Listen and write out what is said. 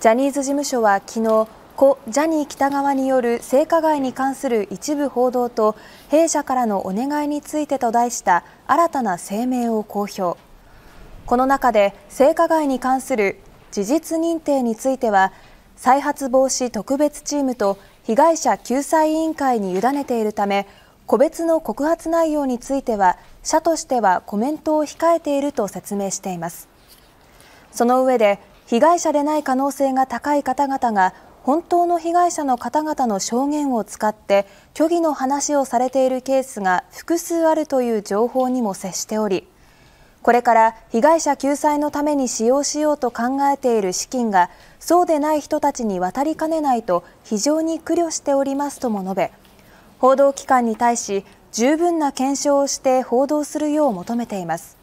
ジャニーズ事務所は昨日故ジャニー喜多川による性加害に関する一部報道と弊社からのお願いについてと題した新たな声明を公表この中で性加害に関する事実認定については再発防止特別チームと被害者救済委員会に委ねているため個別の告発内容については社としてはコメントを控えていると説明していますその上で被害者でない可能性が高い方々が本当の被害者の方々の証言を使って虚偽の話をされているケースが複数あるという情報にも接しておりこれから被害者救済のために使用しようと考えている資金がそうでない人たちに渡りかねないと非常に苦慮しておりますとも述べ報道機関に対し十分な検証をして報道するよう求めています